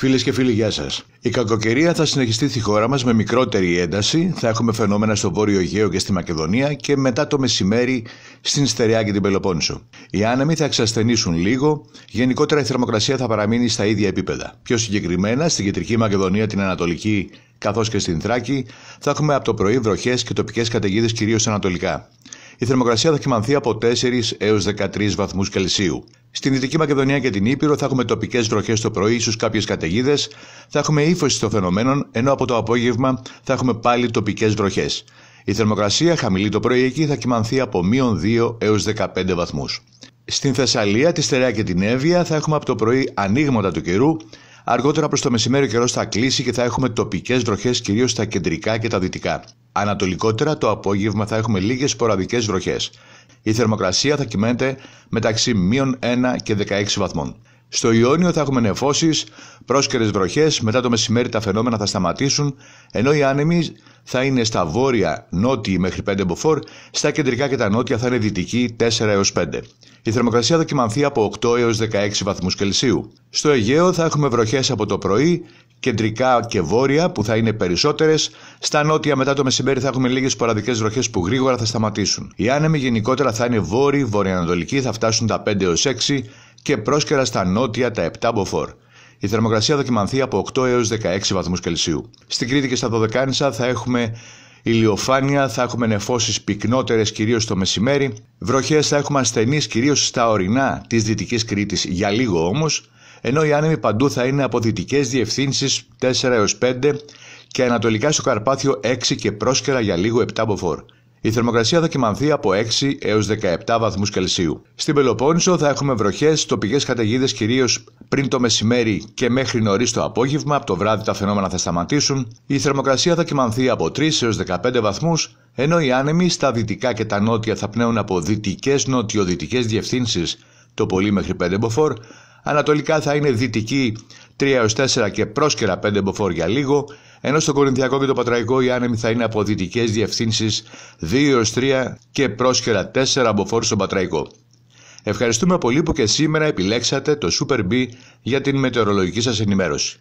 Φίλες και φίλοι, γεια σας. Η κακοκαιρία θα συνεχιστεί στη χώρα μας με μικρότερη ένταση. Θα έχουμε φαινόμενα στο Βόρειο Αιγαίο και στη Μακεδονία και μετά το μεσημέρι στην στεριά και την Πελοπόννησο. Οι άνεμοι θα εξασθενήσουν λίγο. Γενικότερα η θερμοκρασία θα παραμείνει στα ίδια επίπεδα. Πιο συγκεκριμένα στην κεντρική Μακεδονία, την Ανατολική καθώς και στην Θράκη, θα έχουμε από το πρωί βροχές και τοπικές καταιγίδες κυρίως ανατολικά η θερμοκρασία θα κοιμανθεί από 4 έω 13 βαθμούς Κελσίου. Στην Δυτική Μακεδονία και την Ήπειρο θα έχουμε τοπικές βροχές το πρωί, ίσως κάποιες καταιγίδες. Θα έχουμε ύφωση των φαινομένων, ενώ από το απόγευμα θα έχουμε πάλι τοπικές βροχές. Η θερμοκρασία χαμηλή το πρωί εκεί θα κοιμανθεί από μείον 2 έω 15 βαθμούς. Στην Θεσσαλία, τη Στερεά και την Εύβοια θα έχουμε από το πρωί ανοίγματα του καιρού. Αργότερα προς το μεσημέρι ο καιρός θα κλείσει και θα έχουμε τοπικές βροχές κυρίως στα κεντρικά και τα δυτικά. Ανατολικότερα το απόγευμα θα έχουμε λίγες σποραδικές βροχές. Η θερμοκρασία θα κυμαίνεται μεταξύ μείον 1 και 16 βαθμών. Στο Ιόνιο θα έχουμε νεφώσεις, πρόσκαιρες βροχές, μετά το μεσημέρι τα φαινόμενα θα σταματήσουν, ενώ οι άνεμοι θα είναι στα βόρεια, νότια μέχρι 5 μποφόρ, στα κεντρικά και τα νότια θα είναι δυτική 4 έω 5. Η θερμοκρασία θα κοιμανθεί από 8 έω 16 βαθμούς Κελσίου. Στο Αιγαίο θα έχουμε βροχές από το πρωί κεντρικά και βόρεια που θα είναι περισσότερες. Στα νότια μετά το μεσημέρι θα έχουμε λίγες σποραδικές βροχές που γρήγορα θα σταματήσουν. Οι άνεμοι γενικότερα θα είναι βόρειοι, βορειοανατολικοί, θα φτάσουν τα 5 έω 6 και πρόσκαιρα στα νότια τα 7 μποφόρ. Η θερμοκρασία δοκιμανθεί από 8 έω 16 βαθμούς Κελσίου. Στην Κρήτη και στα Δωδεκάνησα θα έχουμε ηλιοφάνεια, θα έχουμε νεφώσεις πυκνότερες κυρίως το μεσημέρι. Βροχές θα έχουμε ασθενείς κυρίως στα ορεινά της δυτικής Κρήτης για λίγο όμως ενώ οι άνεμοι παντού θα είναι από δυτικές διευθύνσεις 4 έω 5 και ανατολικά στο Καρπάθιο 6 και πρόσκαιρα για λίγο 7 μποφόρ. Η θερμοκρασία θα κοιμανθεί από 6 έω 17 βαθμούς Κελσίου. Στην Πελοπόννησο θα έχουμε βροχές, τοπικές καταιγίδες κυρίως πριν το μεσημέρι και μέχρι νωρίς το απόγευμα, από το βράδυ τα φαινόμενα θα σταματήσουν. Η θερμοκρασία θα κοιμανθεί από 3 έω 15 βαθμούς, ενώ οι άνεμοι στα δυτικά και τα νότια θα πνέουν δυτικές νοτιοδυτικές διευθύνσεις το πολύ μέχρι 5 μποφόρ, Ανατολικά θα είναι δυτική 3 4 και πρόσκαιρα 5 μποφόρ για λίγο, ενώ στο Κορινθιακό και το Πατραϊκό οι άνεμοι θα είναι από δυτικές διευθύνσεις 2 3 και πρόσκαιρα 4 μποφόρ στο Πατραϊκό. Ευχαριστούμε πολύ που και σήμερα επιλέξατε το Super B για την μετεωρολογική σας ενημέρωση.